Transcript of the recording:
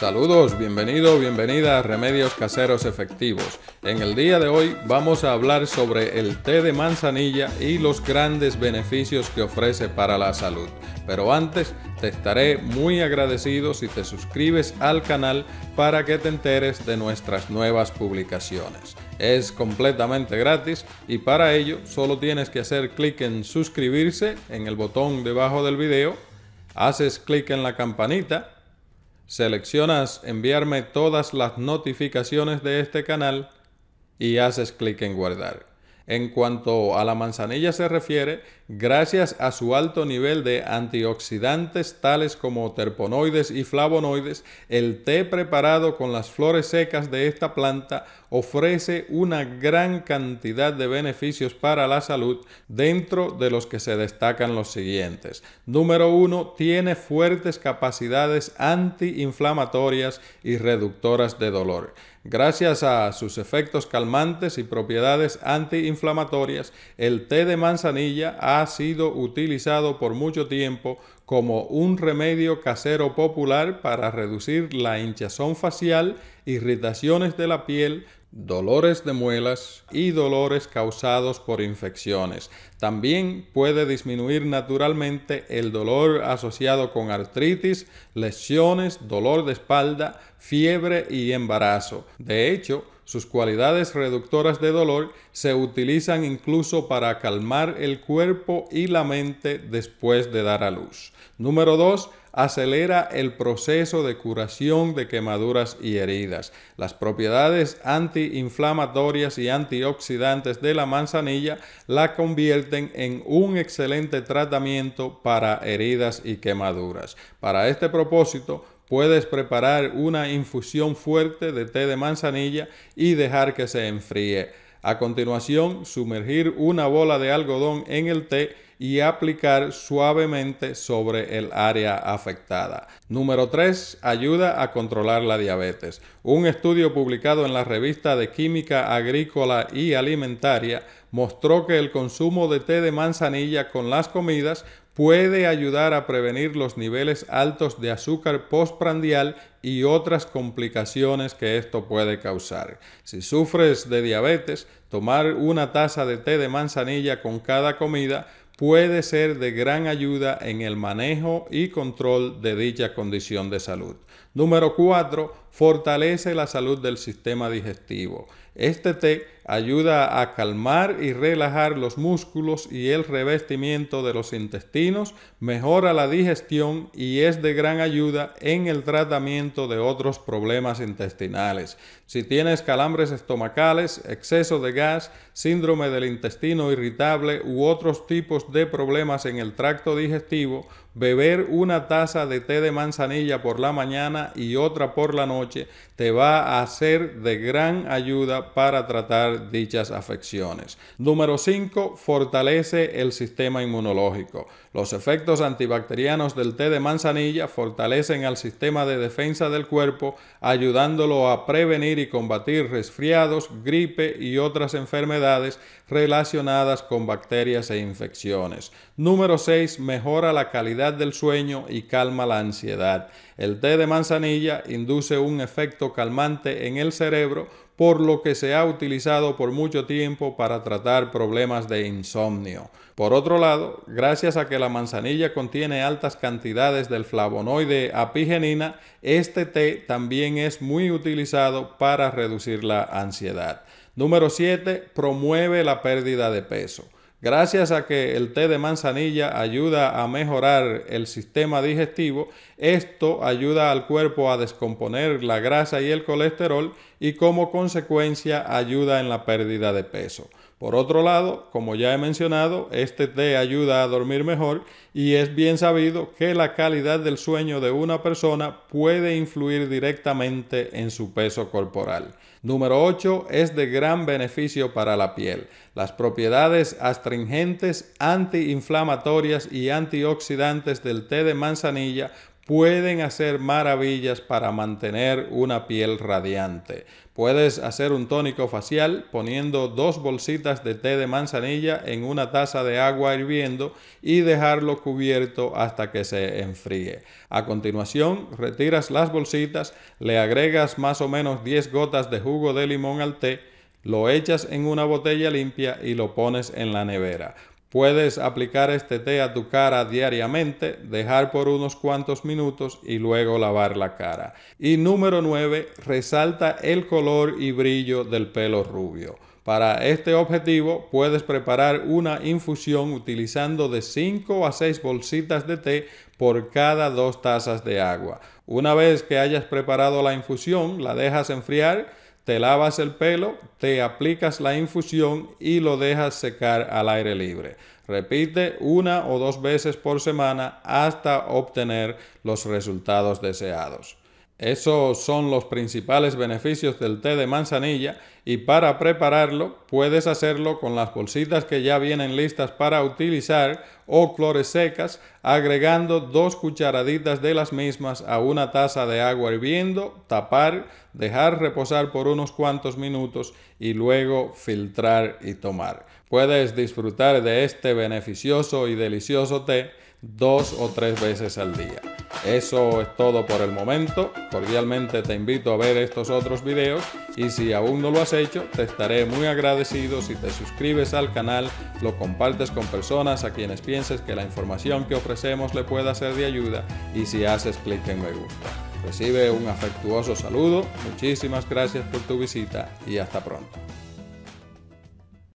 Saludos, bienvenido, bienvenida a Remedios Caseros Efectivos. En el día de hoy vamos a hablar sobre el té de manzanilla y los grandes beneficios que ofrece para la salud. Pero antes, te estaré muy agradecido si te suscribes al canal para que te enteres de nuestras nuevas publicaciones. Es completamente gratis y para ello solo tienes que hacer clic en suscribirse en el botón debajo del video, haces clic en la campanita, seleccionas enviarme todas las notificaciones de este canal y haces clic en guardar. En cuanto a la manzanilla se refiere, gracias a su alto nivel de antioxidantes tales como terponoides y flavonoides, el té preparado con las flores secas de esta planta ofrece una gran cantidad de beneficios para la salud, dentro de los que se destacan los siguientes. Número 1. Tiene fuertes capacidades antiinflamatorias y reductoras de dolor. Gracias a sus efectos calmantes y propiedades antiinflamatorias, el té de manzanilla ha ha sido utilizado por mucho tiempo como un remedio casero popular para reducir la hinchazón facial irritaciones de la piel, dolores de muelas y dolores causados por infecciones. También puede disminuir naturalmente el dolor asociado con artritis, lesiones, dolor de espalda, fiebre y embarazo. De hecho, sus cualidades reductoras de dolor se utilizan incluso para calmar el cuerpo y la mente después de dar a luz. Número 2 acelera el proceso de curación de quemaduras y heridas. Las propiedades antiinflamatorias y antioxidantes de la manzanilla la convierten en un excelente tratamiento para heridas y quemaduras. Para este propósito, Puedes preparar una infusión fuerte de té de manzanilla y dejar que se enfríe. A continuación, sumergir una bola de algodón en el té y aplicar suavemente sobre el área afectada. Número 3. Ayuda a controlar la diabetes. Un estudio publicado en la revista de Química Agrícola y Alimentaria mostró que el consumo de té de manzanilla con las comidas puede ayudar a prevenir los niveles altos de azúcar postprandial y otras complicaciones que esto puede causar. Si sufres de diabetes, tomar una taza de té de manzanilla con cada comida puede ser de gran ayuda en el manejo y control de dicha condición de salud. Número 4. Fortalece la salud del sistema digestivo. Este té ayuda a calmar y relajar los músculos y el revestimiento de los intestinos, mejora la digestión y es de gran ayuda en el tratamiento de otros problemas intestinales. Si tienes calambres estomacales, exceso de gas, síndrome del intestino irritable u otros tipos de problemas en el tracto digestivo, Beber una taza de té de manzanilla por la mañana y otra por la noche te va a ser de gran ayuda para tratar dichas afecciones. Número 5. Fortalece el sistema inmunológico. Los efectos antibacterianos del té de manzanilla fortalecen al sistema de defensa del cuerpo, ayudándolo a prevenir y combatir resfriados, gripe y otras enfermedades relacionadas con bacterias e infecciones. Número 6. Mejora la calidad del sueño y calma la ansiedad. El té de manzanilla induce un efecto calmante en el cerebro, por lo que se ha utilizado por mucho tiempo para tratar problemas de insomnio. Por otro lado, gracias a que la manzanilla contiene altas cantidades del flavonoide apigenina, este té también es muy utilizado para reducir la ansiedad. Número 7. Promueve la pérdida de peso. Gracias a que el té de manzanilla ayuda a mejorar el sistema digestivo, esto ayuda al cuerpo a descomponer la grasa y el colesterol y como consecuencia ayuda en la pérdida de peso. Por otro lado, como ya he mencionado, este té ayuda a dormir mejor y es bien sabido que la calidad del sueño de una persona puede influir directamente en su peso corporal. Número 8 es de gran beneficio para la piel. Las propiedades astringentes, antiinflamatorias y antioxidantes del té de manzanilla pueden hacer maravillas para mantener una piel radiante. Puedes hacer un tónico facial poniendo dos bolsitas de té de manzanilla en una taza de agua hirviendo y dejarlo cubierto hasta que se enfríe. A continuación, retiras las bolsitas, le agregas más o menos 10 gotas de jugo de limón al té, lo echas en una botella limpia y lo pones en la nevera. Puedes aplicar este té a tu cara diariamente, dejar por unos cuantos minutos y luego lavar la cara. Y número 9, resalta el color y brillo del pelo rubio. Para este objetivo puedes preparar una infusión utilizando de 5 a 6 bolsitas de té por cada 2 tazas de agua. Una vez que hayas preparado la infusión, la dejas enfriar te lavas el pelo, te aplicas la infusión y lo dejas secar al aire libre. Repite una o dos veces por semana hasta obtener los resultados deseados. Esos son los principales beneficios del té de manzanilla y para prepararlo puedes hacerlo con las bolsitas que ya vienen listas para utilizar o flores secas agregando dos cucharaditas de las mismas a una taza de agua hirviendo, tapar, dejar reposar por unos cuantos minutos y luego filtrar y tomar. Puedes disfrutar de este beneficioso y delicioso té dos o tres veces al día. Eso es todo por el momento. Cordialmente te invito a ver estos otros videos y si aún no lo has hecho, te estaré muy agradecido si te suscribes al canal, lo compartes con personas a quienes pienses que la información que ofrecemos le pueda ser de ayuda y si haces clic en me gusta. Recibe un afectuoso saludo, muchísimas gracias por tu visita y hasta pronto.